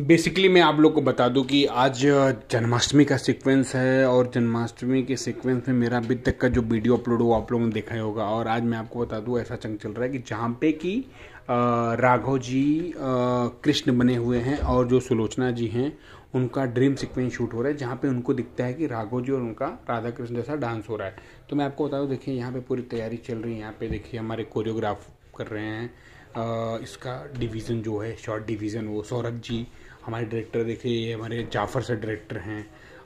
basically मैं आप लोग को बता दूं कि आज जन्माष्टमी का सीक्वेंस है और जन्माष्टमी के सीक्वेंस में मेरा अभी तक का जो वीडियो अपलोड हुआ आप लोगों ने देखा ही होगा और आज मैं आपको बता दूं ऐसा चंग चल रहा है कि जहाँ पे कि राघव जी कृष्ण बने हुए हैं और जो सुलोचना जी हैं उनका ड्रीम सीक्वेंस शूट हो रहा है जहाँ पे उनको दिखता है कि राघव जी और उनका राधा कृष्ण जैसा डांस हो रहा है तो मैं आपको बता दूँ देखिए यहाँ पे पूरी तैयारी चल रही है यहाँ पे देखिए हमारे कोरियोग्राफ कर रहे हैं आ, इसका डिवीज़न जो है शॉर्ट डिवीज़न वो सौरभ जी हमारे डायरेक्टर देखिए ये हमारे जाफ़र से डायरेक्टर हैं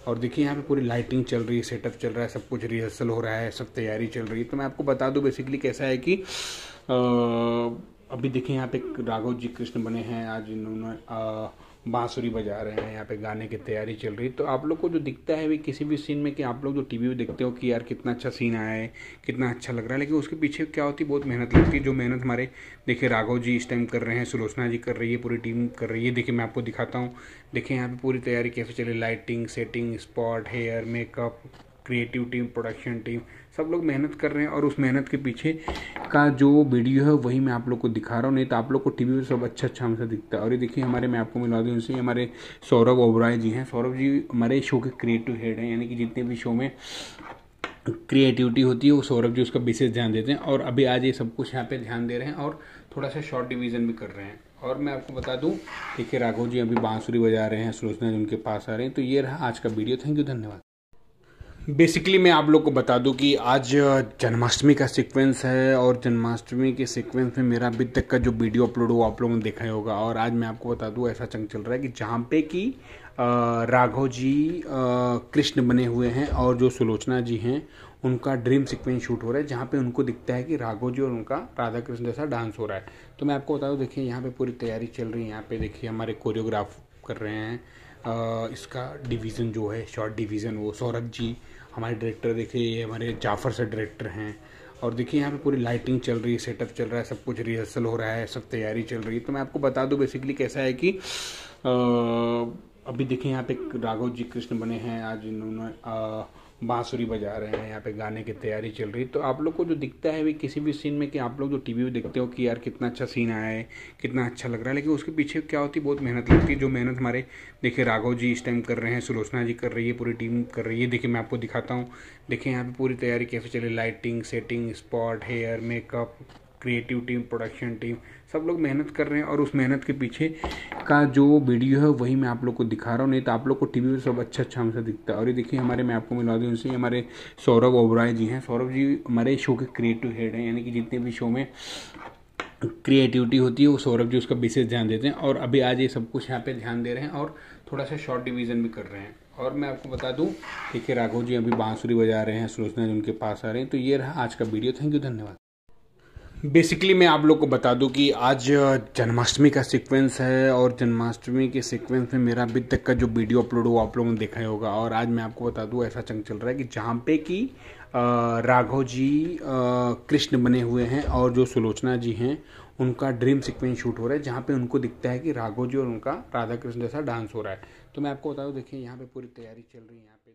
और देखिए यहाँ पे पूरी लाइटिंग चल रही है सेटअप चल रहा है सब कुछ रिहर्सल हो रहा है सब तैयारी चल रही है तो मैं आपको बता दूँ बेसिकली कैसा है कि आ, अभी देखिए यहाँ पे राघव जी कृष्ण बने हैं आज इन्होंने बांसुरी बजा रहे हैं यहाँ पे गाने की तैयारी चल रही है तो आप लोग को जो दिखता है भी किसी भी सीन में कि आप लोग जो टीवी में देखते हो कि यार कितना अच्छा सीन आया है कितना अच्छा लग रहा है लेकिन उसके पीछे क्या होती है बहुत मेहनत लगती है जो मेहनत हमारे देखिए राघव जी इस टाइम कर रहे हैं सुलोचना जी कर रही है पूरी टीम कर रही है देखिए मैं आपको दिखाता हूँ देखिए यहाँ पर पूरी तैयारी कैसे चल है lighting setting spot hair makeup creative team production team सब लोग मेहनत कर रहे हैं और उस मेहनत के पीछे का जो वीडियो है वही मैं आप लोग को दिखा रहा हूँ नहीं तो आप लोग को टीवी पे सब अच्छा अच्छा हमसे दिखता है और ये देखिए हमारे मैं आपको मिला दूँ उनसे हमारे सौरभ ओबराय जी हैं सौरभ जी हमारे शो के क्रिएटिव हेड हैं यानी कि जितने भी शो में क्रिएटिविटी होती है वो सौरभ जी उसका विशेष ध्यान देते हैं और अभी आज ये सब कुछ यहाँ पे ध्यान दे रहे हैं और थोड़ा सा शॉर्ट डिवीजन भी कर रहे हैं और मैं आपको बता दूँ देखिए राघव जी अभी बांसुरी बजा रहे हैं सुलोचना जी उनके पास आ रहे हैं तो ये रहा आज का वीडियो थैंक यू धन्यवाद बेसिकली मैं आप लोग को बता दूं कि आज जन्माष्टमी का सीक्वेंस है और जन्माष्टमी के सीक्वेंस में मेरा अभी तक का जो वीडियो अपलोड हुआ आप लोगों ने देखा ही होगा और आज मैं आपको बता दूं ऐसा चंग चल रहा है कि जहाँ पे कि राघव जी कृष्ण बने हुए हैं और जो सुलोचना जी हैं उनका ड्रीम सीक्वेंस शूट हो रहा है जहाँ पे उनको दिखता है कि राघव जी और उनका राधा कृष्ण जैसा डांस हो रहा है तो मैं आपको बता दूँ देखिए यहाँ पे पूरी तैयारी चल रही है यहाँ पे देखिए हमारे कोरियोग्राफ कर रहे हैं आ, इसका डिवीज़न जो है शॉर्ट डिवीज़न वो सौरभ जी हमारे डायरेक्टर देखिए ये हमारे जाफ़र से डायरेक्टर हैं और देखिए यहाँ पे पूरी लाइटिंग चल रही है सेटअप चल रहा है सब कुछ रिहर्सल हो रहा है सब तैयारी चल रही है तो मैं आपको बता दूँ बेसिकली कैसा है कि आ, अभी देखिए यहाँ पे राघव जी कृष्ण बने हैं आज इन्होंने बांसुरी बजा रहे हैं यहाँ पे गाने की तैयारी चल रही तो आप लोग को जो दिखता है भी किसी भी सीन में कि आप लोग जो टीवी में देखते हो कि यार कितना अच्छा सीन आया है कितना अच्छा लग रहा है लेकिन उसके पीछे क्या होती है बहुत मेहनत लगती है जो मेहनत हमारे देखिए राघव जी इस टाइम कर रहे हैं सुलोचना जी कर रही है पूरी टीम कर रही है देखिए मैं आपको दिखाता हूँ देखिए यहाँ पर पूरी तैयारी कैसे चले lighting setting spot hair makeup creative team production team सब लोग मेहनत कर रहे हैं और उस मेहनत के पीछे का जो वीडियो है वही मैं आप लोग को दिखा रहा हूँ नहीं तो आप लोग को टीवी पे सब अच्छा अच्छा हमसे दिखता है और ये देखिए हमारे मैं आपको मिला दूँ उनसे हमारे सौरभ ओबराय जी हैं सौरभ जी हमारे शो के क्रिएटिव हेड हैं यानी कि जितने भी शो में क्रिएटिविटी होती है वो सौरभ जी उसका विशेष ध्यान देते हैं और अभी आज ये सब कुछ यहाँ पे ध्यान दे रहे हैं और थोड़ा सा शॉर्ट डिवीजन भी कर रहे हैं और मैं आपको बता दूँ देखिए राघव जी अभी बांसुरी बजा रहे हैं सुलोचना जी उनके पास आ रहे हैं तो ये रहा आज का वीडियो थैंक यू धन्यवाद बेसिकली मैं आप लोग को बता दूं कि आज जन्माष्टमी का सीक्वेंस है और जन्माष्टमी के सीक्वेंस में मेरा अभी तक का जो वीडियो अपलोड हुआ आप लोगों ने देखा ही होगा और आज मैं आपको बता दूं ऐसा चंग चल रहा है कि जहाँ पे कि राघव जी कृष्ण बने हुए हैं और जो सुलोचना जी हैं उनका ड्रीम सीक्वेंस शूट हो रहा है जहाँ पे उनको दिखता है कि राघव जी और उनका राधा कृष्ण जैसा डांस हो रहा है तो मैं आपको बता दूँ देखिए यहाँ पे पूरी तैयारी चल रही है